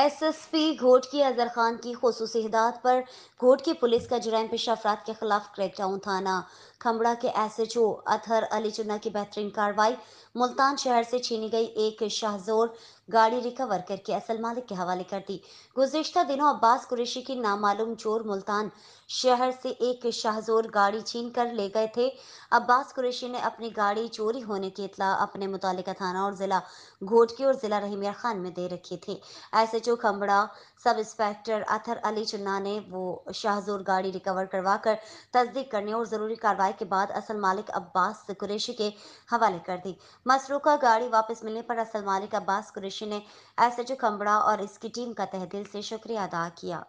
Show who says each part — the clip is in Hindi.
Speaker 1: एसएसपी घोट की अजहर खान की खसूस हिदायत पर घोट की पुलिस का जुराम पेशा अफराद के खिलाफ क्रैकडाउन थाना खमड़ा के S H O Athar Ali चुना की बेहतरीन कार्रवाई मुल्तान शहर से छीनी गई एक शाहजोर गाड़ी रिकवर करके असल मालिक के हवाले कर दी गुजशत दिनों अब्बास कुरेशी की नामालूम चोर मुल्तान शहर से एक शाहजोर गाड़ी छीन कर ले गए थे अब्बास कुरेशी ने अपनी गाड़ी चोरी होने की इतला अपने मुतल थाना और जिला घोटकी और जिला रहीमिया खान में दे रखी थी एस एच ओ खम्बड़ा सब इंस्पेक्टर अथर अली चुन्ना ने वो शाहजोर गाड़ी रिकवर करवा कर तस्दीक करने और ज़रूरी कार्रवाई के बाद असल मालिक अब्बास कुरेशी के हवाले कर दी मसरूखा गाड़ी वापस मिलने पर असल मालिक अब्बास कुरेशी अध्यक्ष ने एस एच खम्बड़ा और इसकी टीम का तहदिल से शुक्रिया अदा किया